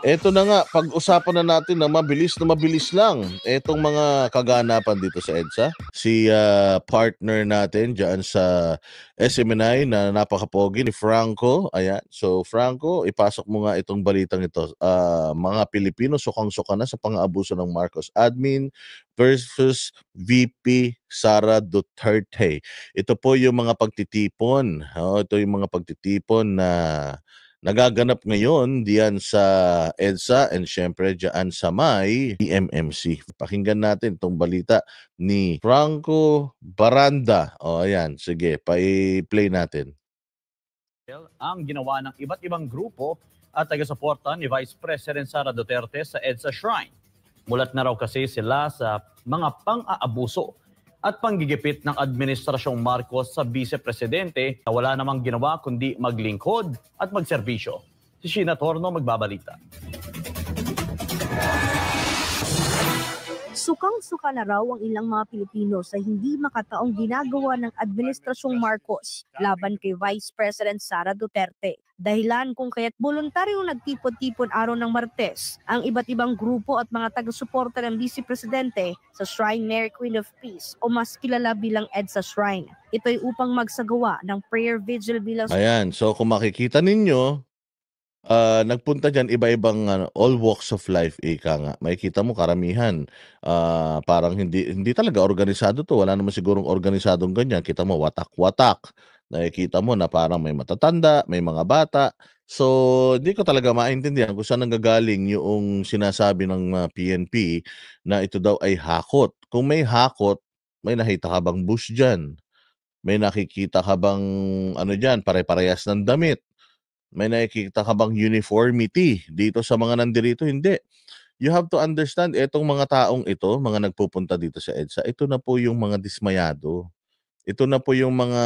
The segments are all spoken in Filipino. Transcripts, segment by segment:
Ito na nga, pag-usapan na natin na mabilis na mabilis lang etong mga kaganapan dito sa EDSA. Si uh, partner natin dyan sa SMNI na napakapogi ni Franco. Ayan. So Franco, ipasok mo nga itong balitang ito. Uh, mga Pilipino sukang-suka na sa pang-aabuso ng Marcos admin versus VP Sara Duterte. Ito po yung mga pagtitipon. Oh, ito yung mga pagtitipon na nagaganap ngayon diyan sa EDSA and syempre diyan sa may DMMC. E Pakinggan natin tong balita ni Franco Baranda. O ayan, sige, pa-play natin. Ang ginawa ng iba't ibang grupo at taga-suporta ni Vice President Sara Duterte sa EDSA Shrine. Mulat na raw kasi sila sa mga pang-aabuso at panggigipit ng Administrasyong Marcos sa Vice-Presidente na wala namang ginawa kundi maglingkod at magserbisyo. Si Sheena Torno magbabalita. Sukang-suka na raw ang ilang mga Pilipino sa hindi makataong ginagawa ng Administrasyong Marcos laban kay Vice President Sara Duterte. Dahilan kung kaya't voluntaryong nagtipon-tipon araw ng Martes ang iba't ibang grupo at mga taga-suporta ng Vice Presidente sa Shrine Mary Queen of Peace o mas kilala bilang EDSA Shrine. Ito'y upang magsagawa ng prayer vigil bilang... Ayan, so kung makikita ninyo, Ah, nagpunta diyan iba-ibang ano, all walks of life ika nga. Makikita mo karamihan, ah, parang hindi hindi talaga organisado 'to, wala naman sigurong organisadong ganyan. Kita mo watak-watak, nakikita mo na parang may matatanda, may mga bata. So, hindi ko talaga maintindihan kung saan nanggagaling yung sinasabi ng ah, PNP na ito daw ay hakot. Kung may hakot, may nakita ka bang bus diyan? May nakikita ka bang ano diyan, pare-parehas ng damit? May nakikita ka bang uniformity dito sa mga nandirito? Hindi. You have to understand, itong mga taong ito, mga nagpupunta dito sa EDSA, ito na po yung mga dismayado. Ito na po yung mga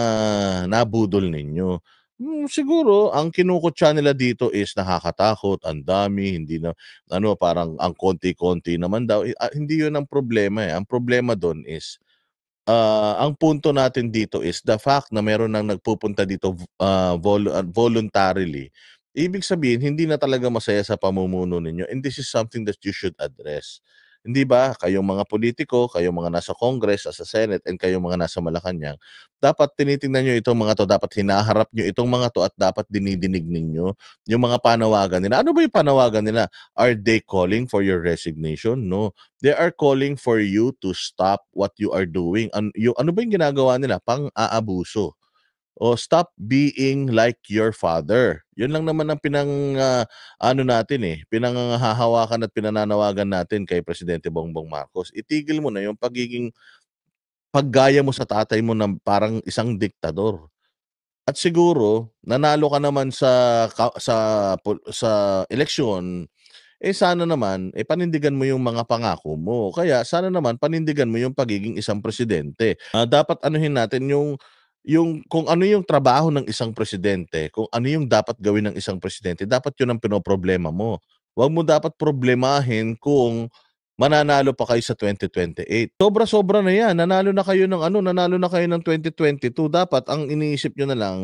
nabudol ninyo. Hmm, siguro ang kinukutsa nila dito is nakakatakot, ang dami, hindi na ano parang ang konti-konti naman daw. Eh, ah, hindi 'yun ang problema eh. Ang problema doon is uh, ang punto natin dito is the fact na meron nang nagpupunta dito uh, vol- ah, voluntarily. Ibig sabihin, hindi na talaga masaya sa pamumuno ninyo and this is something that you should address. Hindi ba? Kayong mga politiko, kayong mga nasa Congress, sa Senate, and kayong mga nasa Malacanang, dapat tinitingnan nyo itong mga to, dapat hinaharap nyo itong mga to at dapat dinidinig ninyo yung mga panawagan nila. Ano ba yung panawagan nila? Are they calling for your resignation? No. They are calling for you to stop what you are doing. Ano, yung, ano ba yung ginagawa nila? Pang-aabuso o oh, stop being like your father. Yun lang naman ang pinang uh, ano natin eh, pinanghahawakan at pinananawagan natin kay Presidente Bongbong Marcos. Itigil mo na yung pagiging paggaya mo sa tatay mo na parang isang diktador. At siguro nanalo ka naman sa sa sa eleksyon eh sana naman eh panindigan mo yung mga pangako mo. Kaya sana naman panindigan mo yung pagiging isang presidente. Uh, dapat anuhin natin yung yung kung ano yung trabaho ng isang presidente, kung ano yung dapat gawin ng isang presidente, dapat yun ang pinoproblema mo. Huwag mo dapat problemahin kung mananalo pa kayo sa 2028. Sobra-sobra na yan. Nanalo na kayo ng ano, nanalo na kayo ng 2022. Dapat ang iniisip nyo na lang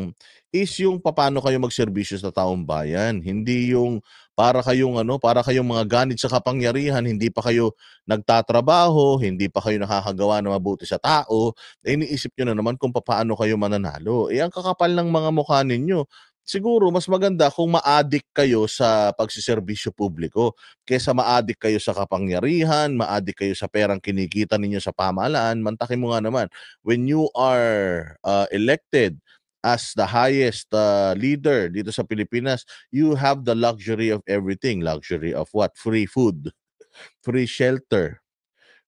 is yung paano kayo magserbisyo sa taong bayan. Hindi yung para kayong ano, para kayong mga ganit sa kapangyarihan, hindi pa kayo nagtatrabaho, hindi pa kayo nakakagawa ng mabuti sa tao. Iniisip nyo na naman kung paano kayo mananalo. Eh, ang kakapal ng mga mukha ninyo, siguro mas maganda kung ma-addict kayo sa pagsiserbisyo publiko kaysa ma-addict kayo sa kapangyarihan, ma-addict kayo sa perang kinikita ninyo sa pamahalaan. Mantakin mo nga naman, when you are uh, elected as the highest uh, leader dito sa Pilipinas, you have the luxury of everything. Luxury of what? Free food, free shelter,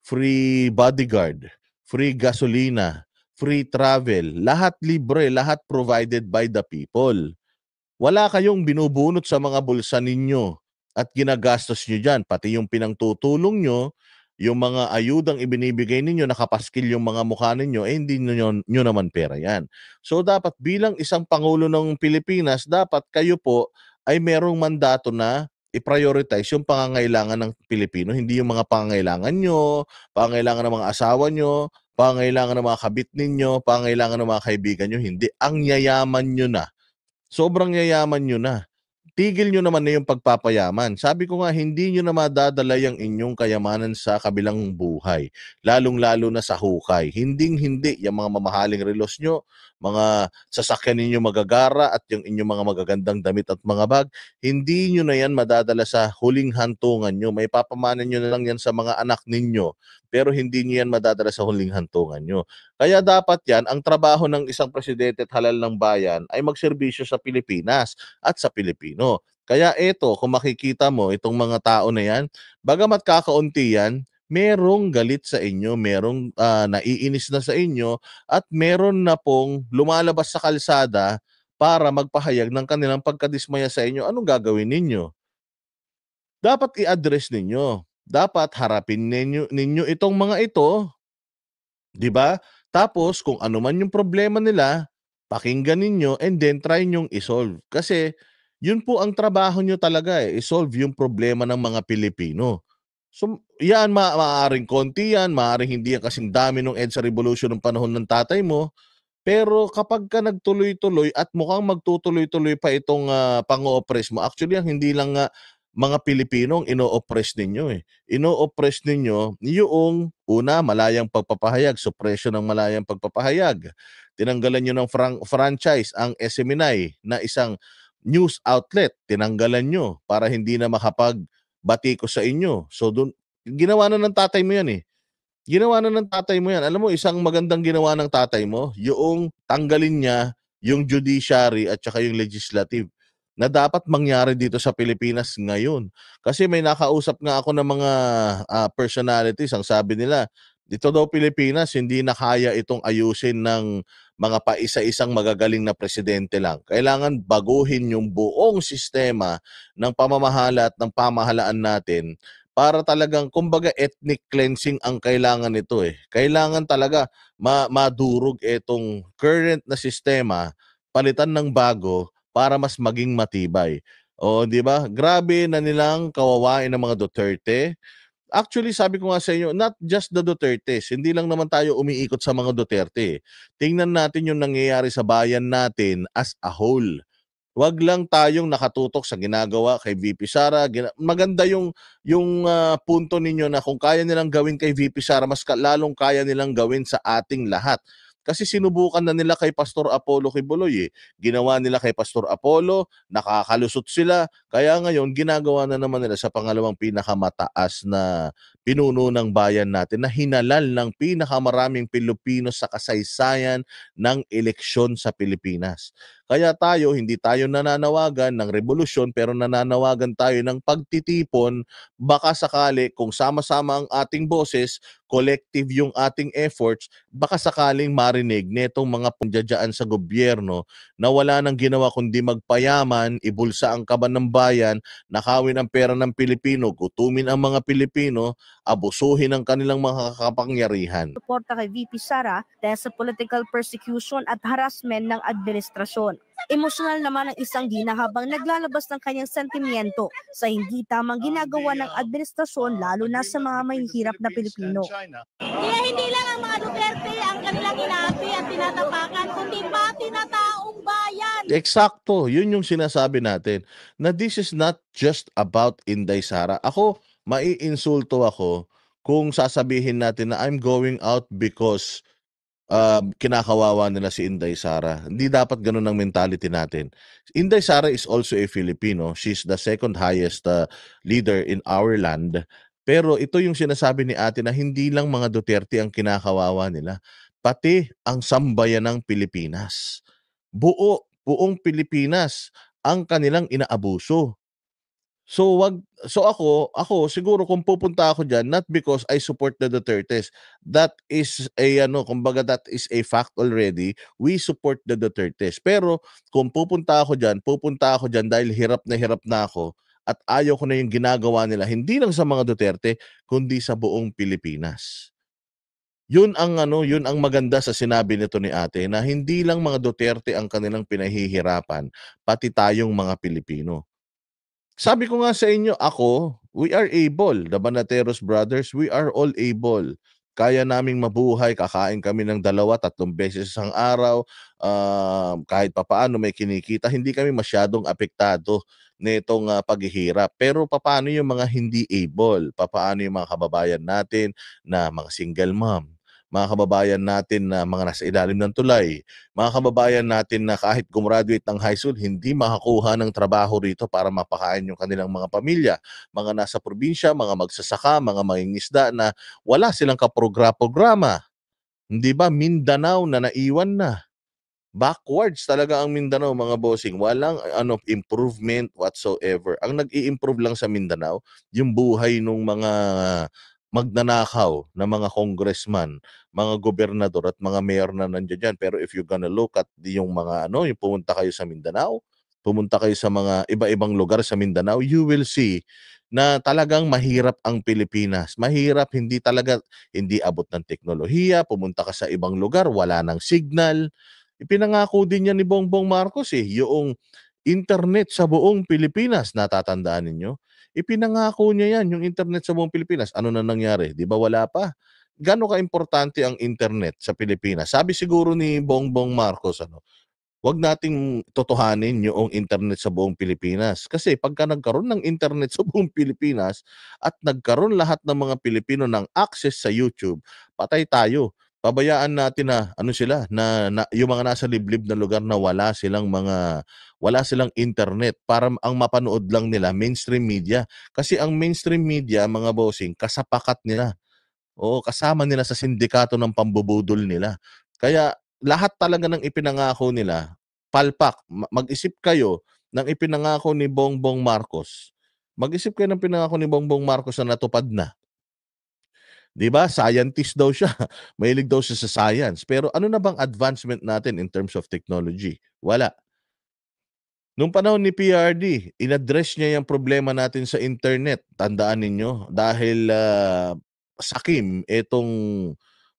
free bodyguard, free gasolina, free travel, lahat libre, lahat provided by the people wala kayong binubunot sa mga bulsa ninyo at ginagastos nyo dyan. Pati yung pinangtutulong nyo, yung mga ayudang ibinibigay ninyo, nakapaskil yung mga mukha ninyo, eh hindi nyo, nyo naman pera yan. So dapat bilang isang Pangulo ng Pilipinas, dapat kayo po ay merong mandato na i-prioritize yung pangangailangan ng Pilipino, hindi yung mga pangangailangan nyo, pangangailangan ng mga asawa nyo, pangangailangan ng mga kabit ninyo, pangangailangan ng mga kaibigan nyo, hindi. Ang yayaman nyo na sobrang yayaman nyo na. Tigil nyo naman na yung pagpapayaman. Sabi ko nga, hindi nyo na madadala yung inyong kayamanan sa kabilang buhay. Lalong-lalo na sa hukay. Hinding-hindi yung mga mamahaling relos nyo, mga sasakyan ninyo magagara at yung inyong mga magagandang damit at mga bag, hindi nyo na yan madadala sa huling hantungan nyo. May papamanan nyo na lang yan sa mga anak ninyo pero hindi niyo yan madadala sa huling hantungan nyo. Kaya dapat yan, ang trabaho ng isang presidente at halal ng bayan ay magserbisyo sa Pilipinas at sa Pilipino. Kaya ito, kung makikita mo, itong mga tao na yan, bagamat kakaunti yan, merong galit sa inyo, merong uh, naiinis na sa inyo, at meron na pong lumalabas sa kalsada para magpahayag ng kanilang pagkadismaya sa inyo. Anong gagawin ninyo? Dapat i-address ninyo dapat harapin ninyo, ninyo itong mga ito, 'di ba? Tapos kung ano man yung problema nila, pakinggan ninyo and then try ninyong isolve kasi yun po ang trabaho nyo talaga eh, isolve yung problema ng mga Pilipino. So, yan, ma maaaring konti yan, maaaring hindi yan kasing dami ng EDSA Revolution ng panahon ng tatay mo. Pero kapag ka nagtuloy-tuloy at mukhang magtutuloy-tuloy pa itong uh, ah, pang-oppress mo, actually, ang hindi lang uh, mga Pilipinong ino-oppress ninyo eh. Ino-oppress ninyo yung una, malayang pagpapahayag, supresyo ng malayang pagpapahayag. Tinanggalan nyo ng fran- franchise ang SMNI na isang news outlet. Tinanggalan nyo para hindi na makapag bati ko sa inyo. So dun, ginawa na ng tatay mo yan eh. Ginawa na ng tatay mo yan. Alam mo, isang magandang ginawa ng tatay mo, yung tanggalin niya yung judiciary at saka yung legislative na dapat mangyari dito sa Pilipinas ngayon. Kasi may nakausap nga ako ng mga uh, personalities, ang sabi nila, dito daw Pilipinas, hindi na kaya itong ayusin ng mga paisa-isang magagaling na presidente lang. Kailangan baguhin yung buong sistema ng pamamahala at ng pamahalaan natin para talagang kumbaga ethnic cleansing ang kailangan nito eh. Kailangan talaga ma- madurog itong current na sistema, palitan ng bago para mas maging matibay. O, di ba? Grabe na nilang kawawain ng mga Duterte. Actually, sabi ko nga sa inyo, not just the Dutertes. Hindi lang naman tayo umiikot sa mga Duterte. Tingnan natin yung nangyayari sa bayan natin as a whole. Huwag lang tayong nakatutok sa ginagawa kay VP Sara. Maganda yung yung uh, punto ninyo na kung kaya nilang gawin kay VP Sara, mas ka, lalong kaya nilang gawin sa ating lahat. Kasi sinubukan na nila kay Pastor Apollo Kibuloy eh. Ginawa nila kay Pastor Apollo, nakakalusot sila. Kaya ngayon, ginagawa na naman nila sa pangalawang pinakamataas na pinuno ng bayan natin na hinalal ng pinakamaraming Pilipino sa kasaysayan ng eleksyon sa Pilipinas. Kaya tayo, hindi tayo nananawagan ng revolusyon pero nananawagan tayo ng pagtitipon baka sakali kung sama-sama ang ating boses, collective yung ating efforts, baka sakaling marinig netong mga punjadyaan sa gobyerno na wala nang ginawa kundi magpayaman, ibulsa ang kaban ng bayan, nakawin ang pera ng Pilipino, gutumin ang mga Pilipino, abusuhin ang kanilang mga kapangyarihan. Suporta kay VP Sara dahil sa political persecution at harassment ng administrasyon. Emosyonal naman ang isang gina habang naglalabas ng kanyang sentimiento sa hindi tamang ginagawa ng administrasyon lalo na sa mga mahihirap na Pilipino. Kaya hindi lang ang mga Duterte ang kanilang inaapi at tinatapakan, kundi pati na taong bayan. Eksakto, yun yung sinasabi natin na this is not just about Inday Sara. Ako, maiinsulto ako kung sasabihin natin na I'm going out because um, kinakawawa nila si Inday Sara. Hindi dapat ganun ang mentality natin. Inday Sara is also a Filipino. She's the second highest uh, leader in our land. Pero ito yung sinasabi ni ate na hindi lang mga Duterte ang kinakawawa nila. Pati ang sambayan ng Pilipinas. Buo, buong Pilipinas ang kanilang inaabuso. So wag so ako ako siguro kung pupunta ako diyan not because I support the Dutertes. That is a ano kumbaga that is a fact already. We support the Dutertes. Pero kung pupunta ako diyan, pupunta ako diyan dahil hirap na hirap na ako at ayaw ko na yung ginagawa nila hindi lang sa mga Duterte kundi sa buong Pilipinas. Yun ang ano, yun ang maganda sa sinabi nito ni Ate na hindi lang mga Duterte ang kanilang pinahihirapan, pati tayong mga Pilipino. Sabi ko nga sa inyo, ako, we are able. The Banateros Brothers, we are all able. Kaya naming mabuhay, kakain kami ng dalawa, tatlong beses isang araw. Uh, kahit papaano may kinikita, hindi kami masyadong apektado nitong uh, ah, paghihirap. Pero papaano yung mga hindi able? Papaano yung mga kababayan natin na mga single mom, mga kababayan natin na mga nasa ilalim ng tulay, mga kababayan natin na kahit gumraduate ng high school, hindi makakuha ng trabaho rito para mapakain yung kanilang mga pamilya, mga nasa probinsya, mga magsasaka, mga mangingisda na wala silang kaprograma-programa. Hindi ba Mindanao na naiwan na? backwards talaga ang Mindanao mga bossing. Walang ano improvement whatsoever. Ang nag-i-improve lang sa Mindanao, yung buhay ng mga magnanakaw na mga congressman, mga gobernador at mga mayor na nandiyan dyan. Pero if you're gonna look at yung mga ano, yung pumunta kayo sa Mindanao, pumunta kayo sa mga iba-ibang lugar sa Mindanao, you will see na talagang mahirap ang Pilipinas. Mahirap, hindi talaga, hindi abot ng teknolohiya, pumunta ka sa ibang lugar, wala ng signal. Ipinangako din yan ni Bongbong Marcos eh, yung internet sa buong Pilipinas, natatandaan ninyo. Ipinangako niya yan, yung internet sa buong Pilipinas. Ano na nangyari? Di ba wala pa? Gano'ng ka-importante ang internet sa Pilipinas? Sabi siguro ni Bongbong Marcos, ano, wag nating totohanin yung internet sa buong Pilipinas. Kasi pagka nagkaroon ng internet sa buong Pilipinas at nagkaroon lahat ng mga Pilipino ng access sa YouTube, patay tayo pabayaan natin na ano sila na, na yung mga nasa liblib na lugar na wala silang mga wala silang internet para ang mapanood lang nila mainstream media kasi ang mainstream media mga bossing kasapakat nila o kasama nila sa sindikato ng pambubudol nila kaya lahat talaga ng ipinangako nila palpak mag-isip kayo ng ipinangako ni Bongbong Marcos mag-isip kayo ng pinangako ni Bongbong Marcos na natupad na 'Di ba? Scientist daw siya. Mahilig daw siya sa science. Pero ano na bang advancement natin in terms of technology? Wala. Nung panahon ni PRD, inaddress niya yung problema natin sa internet. Tandaan ninyo dahil uh, ah, sakim itong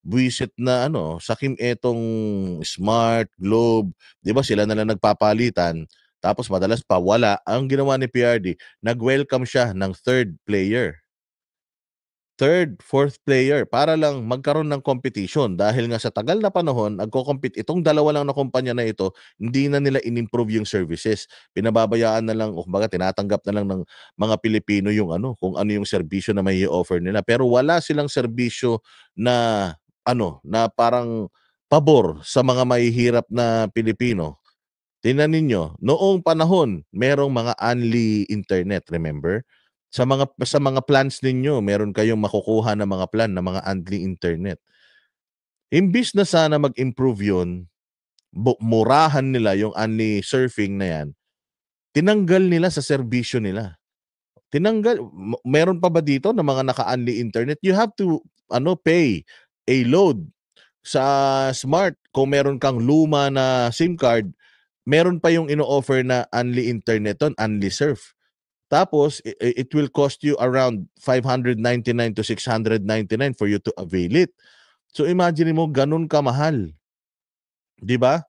buwisit na ano, sakim itong smart globe, 'di ba? Sila na lang nagpapalitan. Tapos madalas pa wala. Ang ginawa ni PRD, nag-welcome siya ng third player third, fourth player para lang magkaroon ng competition dahil nga sa tagal na panahon, nagko-compete itong dalawa lang na kumpanya na ito, hindi na nila inimprove yung services. Pinababayaan na lang, o kumbaga tinatanggap na lang ng mga Pilipino yung ano, kung ano yung serbisyo na may i-offer nila. Pero wala silang serbisyo na ano, na parang pabor sa mga mahihirap na Pilipino. Tingnan ninyo, noong panahon, merong mga only internet, remember? Sa mga sa mga plans ninyo, meron kayong makukuha na mga plan na mga Andli Internet. Imbis na sana mag-improve 'yon, murahan nila yung Andli surfing na 'yan. Tinanggal nila sa serbisyo nila. Tinanggal meron pa ba dito na mga naka-Andli Internet? You have to ano pay a load sa smart kung meron kang luma na SIM card, meron pa yung ino-offer na Unli Internet on Unli Surf. Tapos, it, will cost you around 599 to 699 for you to avail it. So imagine mo, ganun kamahal. 'Di ba?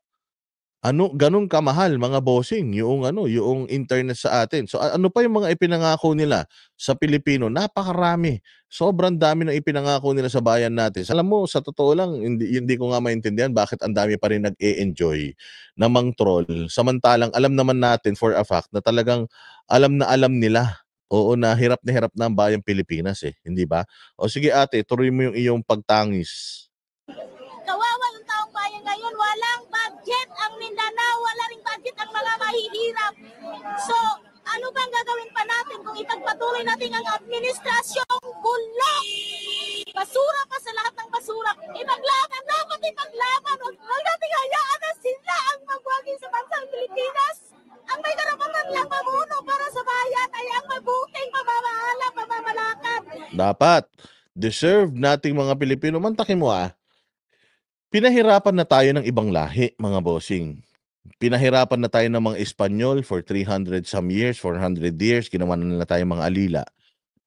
ano ganun kamahal mga bossing yung ano yung internet sa atin. So ano pa yung mga ipinangako nila sa Pilipino? Napakarami. Sobrang dami ng ipinangako nila sa bayan natin. Alam mo sa totoo lang hindi, hindi ko nga maintindihan bakit ang dami pa rin nag-e-enjoy na mang troll samantalang alam naman natin for a fact na talagang alam na alam nila Oo, na hirap na hirap na ang bayan Pilipinas eh, hindi ba? O sige ate, tuloy mo yung iyong pagtangis. mahihirap. So, ano bang gagawin pa natin kung ipagpatuloy natin ang administrasyong gulo? Basura pa sa lahat ng basura. Ipaglaban, dapat ipaglaban. Huwag natin hayaan na sila ang magwagi sa bansang Pilipinas. Ang may karapatan lang mamuno para sa bayan ay ang mabuting pamamahala, pamamalakad. Dapat. Deserve nating mga Pilipino. Mantakin mo ah. Pinahirapan na tayo ng ibang lahi, mga bossing pinahirapan na tayo ng mga Espanyol for 300 some years, 400 years, ginawa nila tayo mga alila.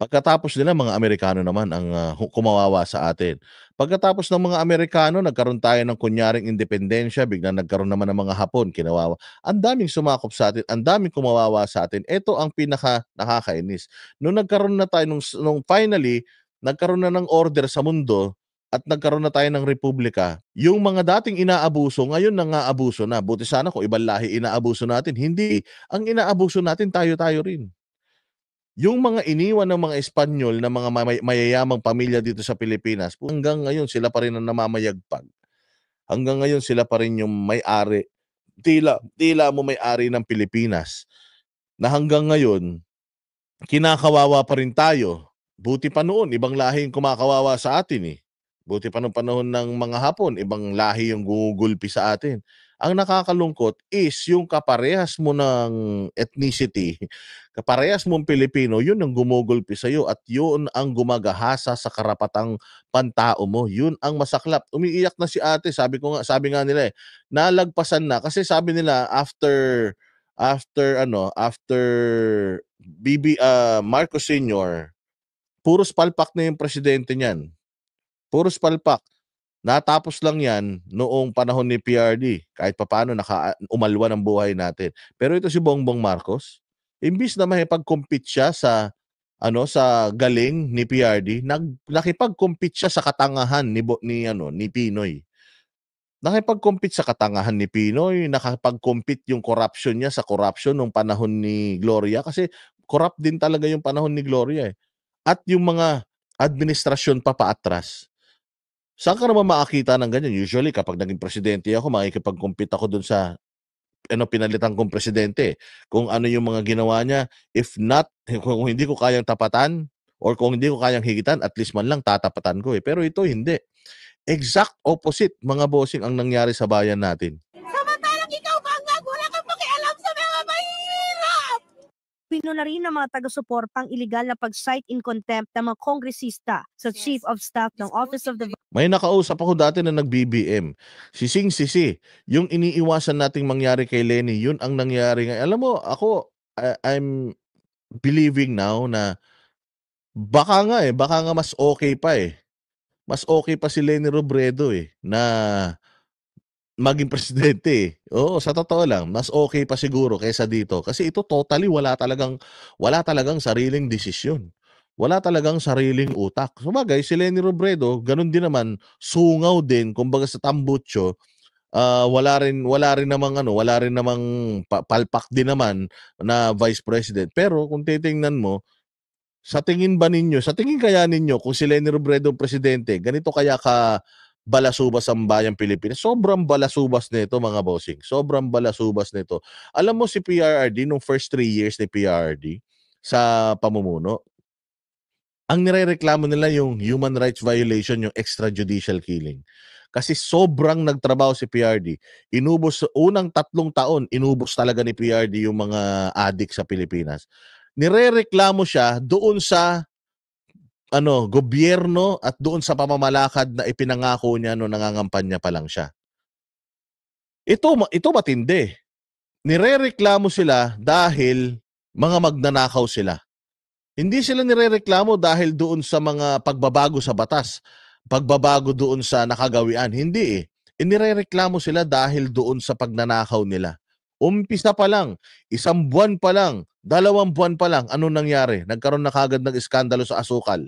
Pagkatapos nila, mga Amerikano naman ang uh, kumawawa sa atin. Pagkatapos ng mga Amerikano, nagkaroon tayo ng kunyaring independensya, bigla nagkaroon naman ng mga Hapon, kinawawa. Ang daming sumakop sa atin, ang daming kumawawa sa atin. Ito ang pinaka nakakainis. Nung nagkaroon na tayo, nung, nung finally, nagkaroon na ng order sa mundo, at nagkaroon na tayo ng republika, yung mga dating inaabuso, ngayon nangaabuso na. Buti sana kung ibang lahi inaabuso natin. Hindi. Ang inaabuso natin, tayo-tayo rin. Yung mga iniwan ng mga Espanyol na mga may- mayayamang pamilya dito sa Pilipinas, hanggang ngayon sila pa rin ang namamayagpag. Hanggang ngayon sila pa rin yung may-ari. Tila, tila mo may-ari ng Pilipinas. Na hanggang ngayon, kinakawawa pa rin tayo. Buti pa noon, ibang lahing kumakawawa sa atin eh. Buti pa nung panahon ng mga Hapon, ibang lahi yung gumugulpi sa atin. Ang nakakalungkot is yung kaparehas mo ng ethnicity, kaparehas mong Pilipino, yun ang gumugulpi sa'yo at yun ang gumagahasa sa karapatang pantao mo. Yun ang masaklap. Umiiyak na si ate, sabi ko nga, sabi nga nila eh, nalagpasan na kasi sabi nila after after ano, after BB uh, ah, Marcos Sr., puros palpak na yung presidente niyan. Puros palpak. Natapos lang yan noong panahon ni PRD. Kahit papano naka, umalwa ng buhay natin. Pero ito si Bongbong Marcos, imbis na makipag-compete siya sa ano sa galing ni PRD, nag nakipag-compete siya sa katangahan ni ni ano ni Pinoy. Nakipag-compete sa katangahan ni Pinoy, nakapag-compete yung corruption niya sa corruption nung panahon ni Gloria kasi corrupt din talaga yung panahon ni Gloria eh. At yung mga administrasyon pa paatras, Saan ka naman makakita ng ganyan? Usually, kapag naging presidente ako, makikipag-compete ako dun sa ano pinalitan kong presidente. Eh. Kung ano yung mga ginawa niya, if not, eh, kung hindi ko kayang tapatan, or kung hindi ko kayang higitan, at least man lang tatapatan ko eh. Pero ito, hindi. Exact opposite, mga bossing, ang nangyari sa bayan natin. na rin ng mga taga-suportang ilegal na pag-cite in contempt ng mga kongresista sa yes. Chief of Staff ng Office of the... May nakausap ako dati na nag-BBM. Si Sing sisi, yung iniiwasan nating mangyari kay Lenny, yun ang nangyari ngayon. Alam mo, ako, I- I'm believing now na baka nga eh, baka nga mas okay pa eh. Mas okay pa si Lenny Robredo eh na maging presidente eh. Oo, sa totoo lang, mas okay pa siguro kaysa dito. Kasi ito totally wala talagang, wala talagang sariling desisyon. Wala talagang sariling utak. Sabagay, so, si Lenny Robredo, ganun din naman, sungaw din, kumbaga sa tambucho, uh, ah, wala rin wala rin namang ano, wala rin namang palpak din naman na vice president. Pero kung titingnan mo, sa tingin ba ninyo, sa tingin kaya ninyo kung si Lenny Robredo presidente, ganito kaya ka balasubas ang bayang Pilipinas. Sobrang balasubas nito mga bossing. Sobrang balasubas nito. Alam mo si PRRD nung first three years ni PRRD sa pamumuno, ang nirereklamo nila yung human rights violation, yung extrajudicial killing. Kasi sobrang nagtrabaho si PRD. Inubos, unang tatlong taon, inubos talaga ni PRD yung mga adik sa Pilipinas. Nirereklamo siya doon sa ano, gobyerno at doon sa pamamalakad na ipinangako niya no nangangampanya pa lang siya. Ito ito matindi. Nirereklamo sila dahil mga magnanakaw sila. Hindi sila nirereklamo dahil doon sa mga pagbabago sa batas, pagbabago doon sa nakagawian. Hindi eh. Inirereklamo sila dahil doon sa pagnanakaw nila. Umpisa pa lang, isang buwan pa lang, dalawang buwan pa lang, ano nangyari? Nagkaroon na kagad ng iskandalo sa asukal.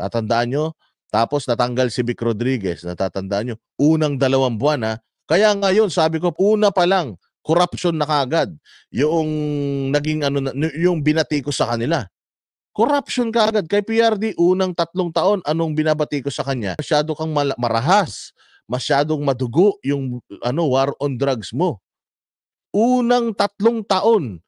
Tatandaan nyo, tapos natanggal si Vic Rodriguez, natatandaan nyo, unang dalawang buwan ha. Kaya ngayon, sabi ko, una pa lang, corruption na kagad. Yung naging ano, yung binati ko sa kanila. Corruption kagad. Kay PRD, unang tatlong taon, anong binabati ko sa kanya? Masyado kang marahas. Masyadong madugo yung ano, war on drugs mo. Unang tatlong taon,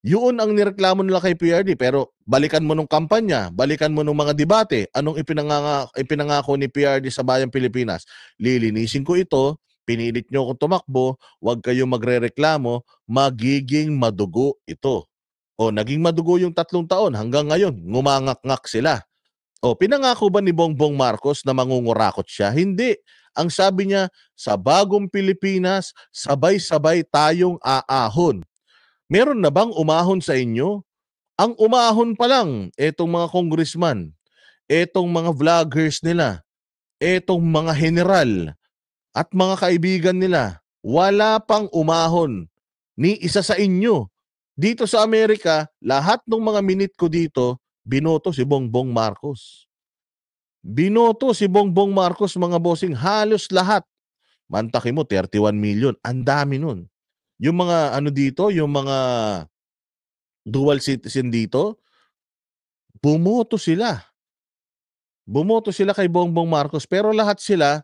yun ang nireklamo nila kay PRD pero balikan mo nung kampanya, balikan mo nung mga debate, anong ipinanganga, ipinangako ni PRD sa bayang Pilipinas? Lilinisin ko ito, pinilit nyo akong tumakbo, huwag kayo magrereklamo, magiging madugo ito. O naging madugo yung tatlong taon hanggang ngayon, ngumangak-ngak sila. O pinangako ba ni Bongbong Marcos na mangungurakot siya? Hindi. Ang sabi niya, sa bagong Pilipinas, sabay-sabay tayong aahon. Meron na bang umahon sa inyo? Ang umahon pa lang, etong mga congressman, etong mga vloggers nila, etong mga general at mga kaibigan nila, wala pang umahon ni isa sa inyo. Dito sa Amerika, lahat ng mga minute ko dito, binoto si Bongbong Marcos. Binoto si Bongbong Marcos mga bossing halos lahat. Mantaki mo, 31 million. Ang dami nun. Yung mga ano dito, yung mga dual citizen dito, bumoto sila. Bumoto sila kay Bongbong Marcos pero lahat sila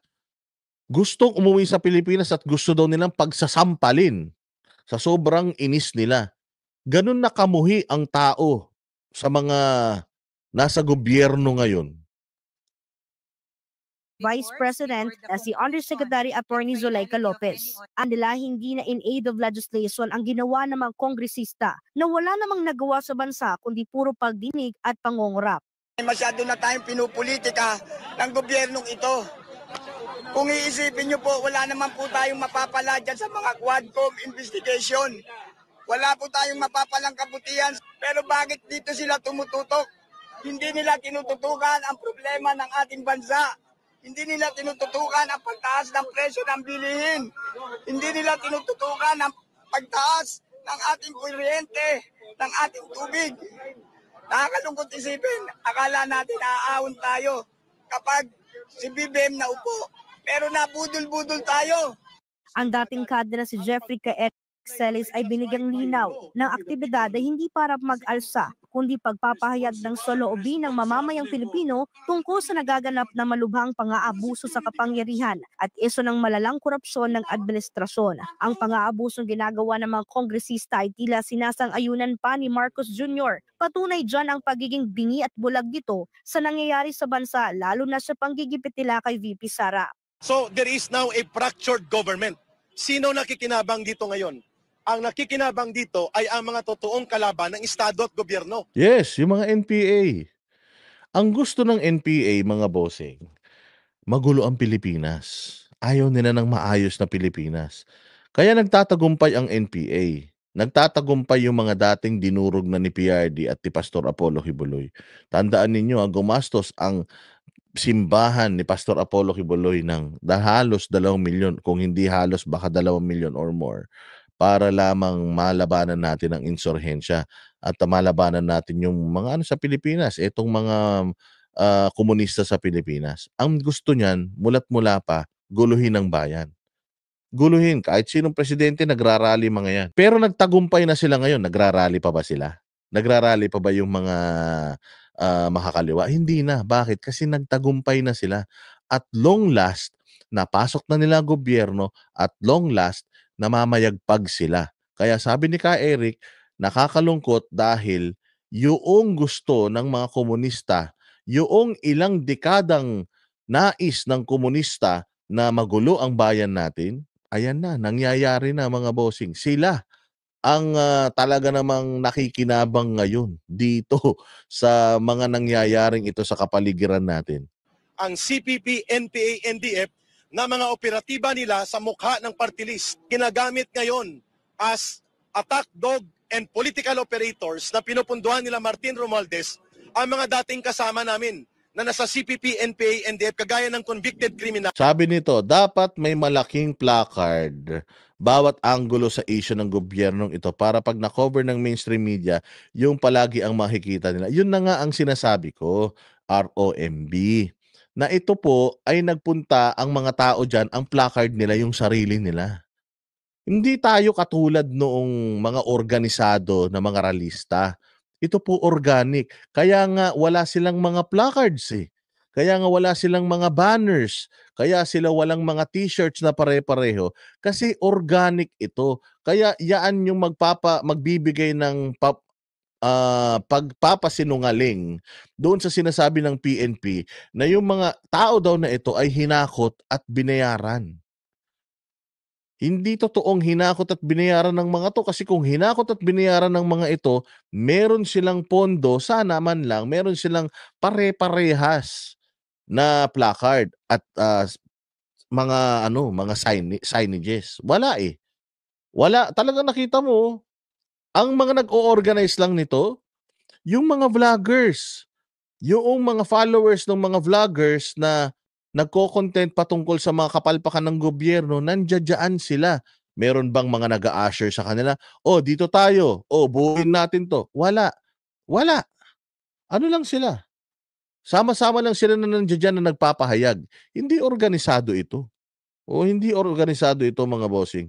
gustong umuwi sa Pilipinas at gusto daw nilang pagsasampalin sa sobrang inis nila. Ganun nakamuhi ang tao sa mga nasa gobyerno ngayon. Vice President as si Undersecretary Attorney Zuleika Lopez. Ang Andila hindi na in aid of legislation ang ginawa ng mga kongresista na wala namang nagawa sa bansa kundi puro pagdinig at pangongorap. Masyado na tayong pinupolitika ng gobyernong ito. Kung iisipin niyo po, wala naman po tayong mapapala dyan sa mga Quadcom investigation. Wala po tayong mapapalang kabutihan. Pero bakit dito sila tumututok? Hindi nila tinututukan ang problema ng ating bansa. Hindi nila tinututukan ang pagtaas ng presyo ng bilihin. Hindi nila tinututukan ang pagtaas ng ating kuryente, ng ating tubig. Nakakalungkot isipin, akala natin aahon tayo kapag si BBM na upo. Pero nabudol-budol tayo. Ang dating kadre si Jeffrey Kaet Celis ay binigyang linaw ng aktibidad ay hindi para mag-alsa, kundi pagpapahayag ng saloobin ng mamamayang Pilipino tungkol sa nagaganap na malubhang pang-aabuso sa kapangyarihan at iso ng malalang korupsyon ng administrasyon. Ang pang-aabusong ginagawa ng mga kongresista ay tila sinasang-ayunan pa ni Marcos Jr. Patunay dyan ang pagiging bingi at bulag dito sa nangyayari sa bansa lalo na sa panggigipit nila kay VP Sara. So there is now a fractured government. Sino nakikinabang dito ngayon? ang nakikinabang dito ay ang mga totoong kalaban ng Estado at gobyerno. Yes, yung mga NPA. Ang gusto ng NPA, mga bossing, magulo ang Pilipinas. Ayaw nila ng maayos na Pilipinas. Kaya nagtatagumpay ang NPA. Nagtatagumpay yung mga dating dinurog na ni PRD at ni Pastor Apollo Hibuloy. Tandaan ninyo, ang gumastos ang simbahan ni Pastor Apollo Hibuloy ng halos 2 milyon, kung hindi halos baka 2 milyon or more para lamang malabanan natin ang insurhensya at malabanan natin yung mga ano sa Pilipinas, itong mga uh, komunista sa Pilipinas. Ang gusto niyan, mulat mula pa, guluhin ang bayan. Guluhin, kahit sinong presidente, nagrarally mga yan. Pero nagtagumpay na sila ngayon, nagrarally pa ba sila? Nagrarally pa ba yung mga uh, ah, makakaliwa? Hindi na. Bakit? Kasi nagtagumpay na sila. At long last, napasok na nila gobyerno at long last, namamayagpag sila. Kaya sabi ni Ka Eric, nakakalungkot dahil yung gusto ng mga komunista, yung ilang dekadang nais ng komunista na magulo ang bayan natin, ayan na, nangyayari na mga bossing. Sila ang uh, talaga namang nakikinabang ngayon dito sa mga nangyayaring ito sa kapaligiran natin. Ang CPP, NPA, NDF na mga operatiba nila sa mukha ng party list. Ginagamit ngayon as attack dog and political operators na pinupunduhan nila Martin Romualdez ang mga dating kasama namin na nasa CPP, NPA, NDF kagaya ng convicted criminal. Sabi nito, dapat may malaking placard bawat anggulo sa issue ng gobyernong ito para pag na-cover ng mainstream media, yung palagi ang makikita nila. Yun na nga ang sinasabi ko, ROMB na ito po ay nagpunta ang mga tao dyan, ang placard nila, yung sarili nila. Hindi tayo katulad noong mga organisado na mga ralista. Ito po organic. Kaya nga wala silang mga placards eh. Kaya nga wala silang mga banners. Kaya sila walang mga t-shirts na pare-pareho. Kasi organic ito. Kaya yaan yung magpapa, magbibigay ng, pa, uh, pagpapasinungaling doon sa sinasabi ng PNP na yung mga tao daw na ito ay hinakot at binayaran. Hindi totoong hinakot at binayaran ng mga to kasi kung hinakot at binayaran ng mga ito, meron silang pondo, sana man lang, meron silang pare-parehas na placard at uh, mga ano, mga sign signages. Wala eh. Wala, talaga nakita mo oh. Ang mga nag-o-organize lang nito, yung mga vloggers, yung mga followers ng mga vloggers na nagko-content patungkol sa mga kapalpakan ng gobyerno, nandiyadyaan sila. Meron bang mga nag usher sa kanila? Oh, dito tayo. Oh, buuin natin to. Wala. Wala. Ano lang sila? Sama-sama lang sila na nandiyan na nagpapahayag. Hindi organisado ito. O hindi organisado ito mga bossing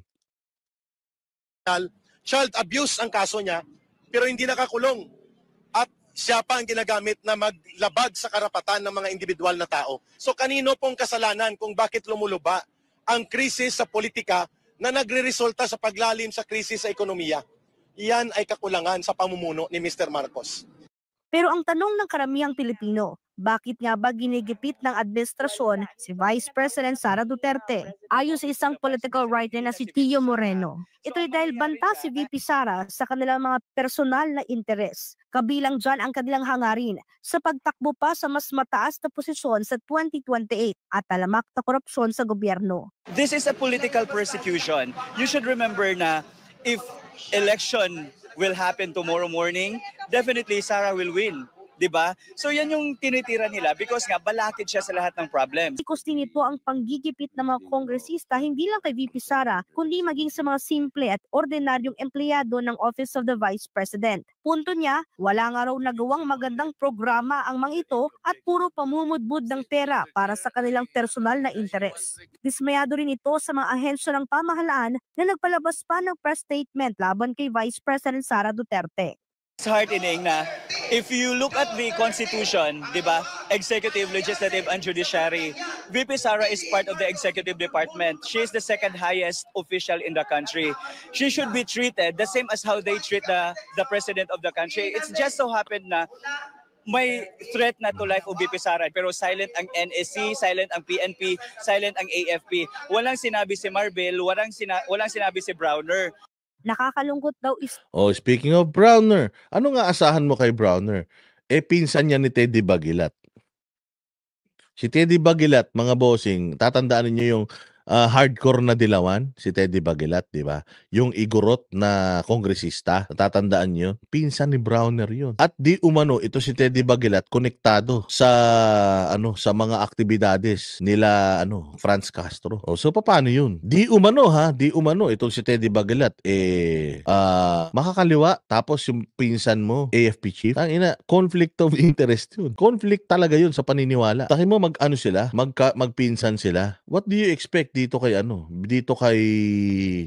child abuse ang kaso niya, pero hindi nakakulong. At siya pa ang ginagamit na maglabag sa karapatan ng mga individual na tao. So kanino pong kasalanan kung bakit lumuluba ang krisis sa politika na nagre-resulta sa paglalim sa krisis sa ekonomiya? Iyan ay kakulangan sa pamumuno ni Mr. Marcos. Pero ang tanong ng karamihang Pilipino, bakit nga ba ginigipit ng administrasyon si Vice President Sara Duterte? Ayon sa isang political writer na si Tio Moreno, ito ay dahil banta si VP Sara sa kanilang mga personal na interes. Kabilang dyan ang kanilang hangarin sa pagtakbo pa sa mas mataas na posisyon sa 2028 at talamak na korupsyon sa gobyerno. This is a political persecution. You should remember na if election will happen tomorrow morning, definitely Sarah will win. 'di ba? So 'yan yung tinitira nila because nga balakid siya sa lahat ng problems. Ikustin nito ang panggigipit ng mga kongresista hindi lang kay VP Sara kundi maging sa mga simple at ordinaryong empleyado ng Office of the Vice President. Punto niya, wala nga raw nagawang magandang programa ang mga ito at puro pamumudbud ng pera para sa kanilang personal na interes. Dismayado rin ito sa mga ahensya ng pamahalaan na nagpalabas pa ng press statement laban kay Vice President Sara Duterte heart heartening na if you look at the constitution, di ba, executive, legislative, and judiciary, VP Sara is part of the executive department. She is the second highest official in the country. She should be treated the same as how they treat the, the president of the country. It's just so happened na may threat na to life o VP Sara. pero silent ang NSC, silent ang PNP, silent ang AFP. Walang sinabi si Marbel, walang, sina- walang sinabi si Browner. Nakakalungkot daw is Oh, speaking of Browner, ano nga asahan mo kay Browner? Eh, pinsan niya ni Teddy Bagilat. Si Teddy Bagilat, mga bossing, tatandaan niyo yung uh, hardcore na dilawan, si Teddy Bagilat, di ba? Yung igurot na kongresista, natatandaan niyo, pinsan ni Browner yun. At di umano, ito si Teddy Bagilat, konektado sa, ano, sa mga aktibidades nila, ano, Franz Castro. O, oh, so, paano yun? Di umano, ha? Di umano, itong si Teddy Bagilat, eh, uh, makakaliwa, tapos yung pinsan mo, AFP chief, ang ina, conflict of interest yun. Conflict talaga yun sa paniniwala. Takin mo mag-ano sila, magka, magpinsan sila. What do you expect dito kay ano, dito kay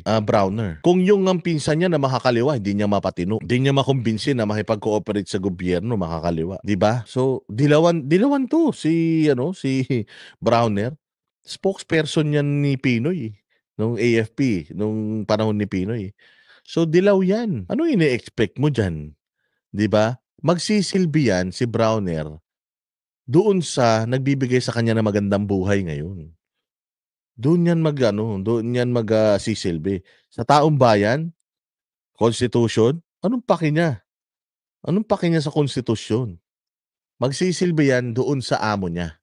uh, Browner. Kung yung ang pinsan niya na makakaliwa, hindi niya mapatino. Hindi niya makumbinsin na makipag-cooperate sa gobyerno, makakaliwa. 'Di ba? So, dilawan dilawan to si ano, si Browner. Spokesperson yan ni Pinoy eh, nung AFP, nung panahon ni Pinoy. Eh. So dilaw yan. Ano ini-expect mo diyan? 'Di ba? Magsisilbi yan si Browner doon sa nagbibigay sa kanya ng magandang buhay ngayon doon yan mag ano, doon yan mag uh, sisilbi. Sa taong bayan, constitution, anong paki niya? Anong paki niya sa konstitusyon? Magsisilbi yan doon sa amo niya.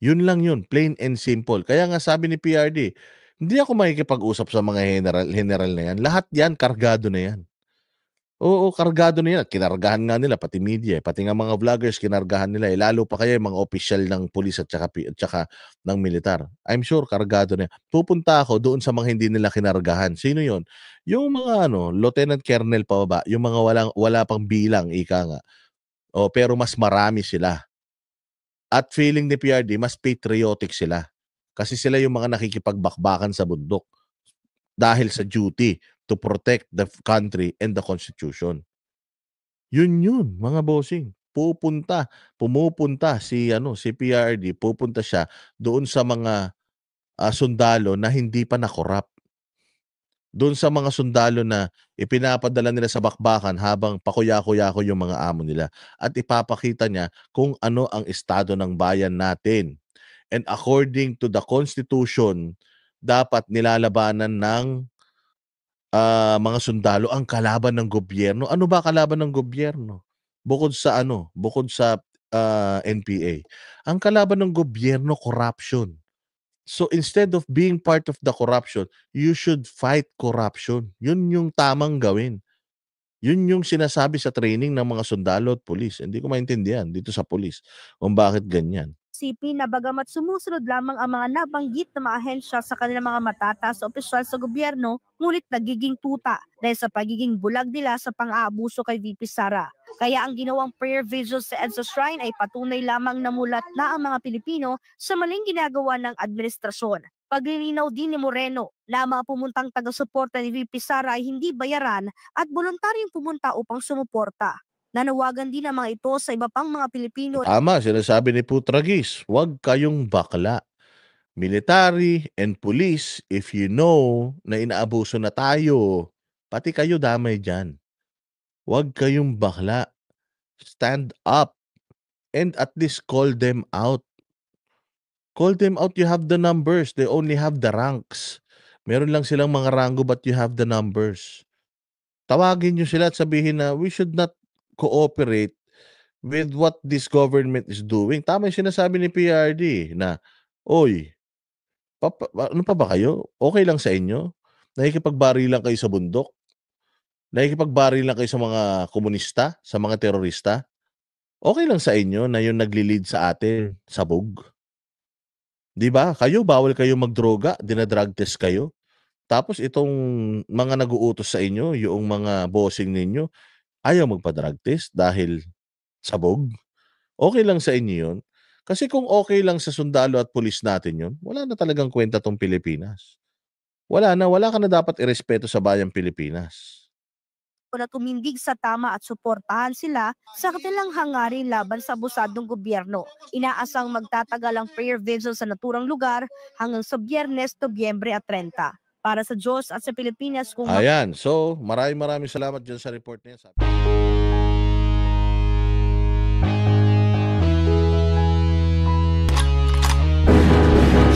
Yun lang yun, plain and simple. Kaya nga sabi ni PRD, hindi ako makikipag-usap sa mga general, general na yan. Lahat yan, kargado na yan. Oo, kargado na yan. Kinargahan nga nila, pati media, eh. pati nga mga vloggers, kinargahan nila. Eh, lalo pa kaya yung mga official ng pulis at saka, at saka ng militar. I'm sure, kargado na yan. Pupunta ako doon sa mga hindi nila kinargahan. Sino yon Yung mga ano, Lieutenant Colonel pa ba? yung mga walang, wala pang bilang, ika nga. O, pero mas marami sila. At feeling ni PRD, mas patriotic sila. Kasi sila yung mga nakikipagbakbakan sa bundok dahil sa duty to protect the country and the constitution. Yun yun, mga bossing. Pupunta, pumupunta si ano, si PRD, pupunta siya doon sa mga uh, sundalo na hindi pa nakorap. Doon sa mga sundalo na ipinapadala nila sa bakbakan habang pakuya-kuyako yung mga amo nila at ipapakita niya kung ano ang estado ng bayan natin. And according to the Constitution, dapat nilalabanan ng uh, mga sundalo ang kalaban ng gobyerno. Ano ba kalaban ng gobyerno? Bukod sa ano? Bukod sa uh, ah, NPA. Ang kalaban ng gobyerno, corruption. So instead of being part of the corruption, you should fight corruption. Yun yung tamang gawin. Yun yung sinasabi sa training ng mga sundalo at polis. Hindi ko maintindihan dito sa polis kung bakit ganyan isipin na bagamat sumusunod lamang ang mga nabanggit na mga ahensya sa kanilang mga matatas opisyal sa gobyerno, ngunit nagiging puta dahil sa pagiging bulag nila sa pang-aabuso kay VP Sara. Kaya ang ginawang prayer vigil sa EDSA Shrine ay patunay lamang na na ang mga Pilipino sa maling ginagawa ng administrasyon. Paglilinaw din ni Moreno na mga pumuntang taga-suporta ni VP Sara ay hindi bayaran at voluntaryong pumunta upang sumuporta. Nanawagan din ang mga ito sa iba pang mga Pilipino. Tama, sinasabi ni Putragis, huwag kayong bakla. Military and police, if you know na inaabuso na tayo, pati kayo damay dyan. Huwag kayong bakla. Stand up and at least call them out. Call them out, you have the numbers. They only have the ranks. Meron lang silang mga rango but you have the numbers. Tawagin nyo sila at sabihin na we should not cooperate with what this government is doing. Tama yung sinasabi ni PRD na, Oy, papa, ano pa ba kayo? Okay lang sa inyo? Nakikipagbari lang kayo sa bundok? Nakikipagbari lang kayo sa mga komunista? Sa mga terorista? Okay lang sa inyo na yung nagli-lead sa atin, hmm. sabog? Di ba? Kayo, bawal kayo magdroga, dinadrug test kayo. Tapos itong mga naguutos sa inyo, yung mga bossing ninyo, ayaw magpa-drug test dahil sabog, okay lang sa inyo yun. Kasi kung okay lang sa sundalo at pulis natin yun, wala na talagang kwenta tong Pilipinas. Wala na, wala ka na dapat irespeto sa bayang Pilipinas Wala tumindig sa tama at suportahan sila sa kanilang hangarin laban sa abusadong gobyerno. Inaasang magtatagal ang prayer vigil sa naturang lugar hanggang sa biyernes, Nobyembre at 30 para sa Diyos at sa Pilipinas. Kung Ayan. So, maraming maraming salamat dyan sa report na yan.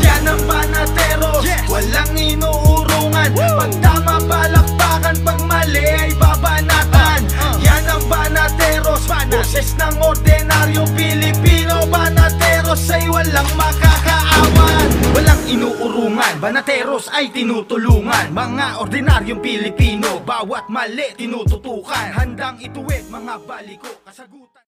Yan ang panatero, yes! walang inuurungan. Woo! Pag tama palakpakan, pag mali ay babanatan. Uh, uh. Yan ang panateros, Panas. boses ng ordinaryong Pilipino banat ako sa'y walang makakaawan Walang inuurungan, banateros ay tinutulungan Mga ordinaryong Pilipino, bawat mali tinututukan Handang ituwid mga baliko, kasagutan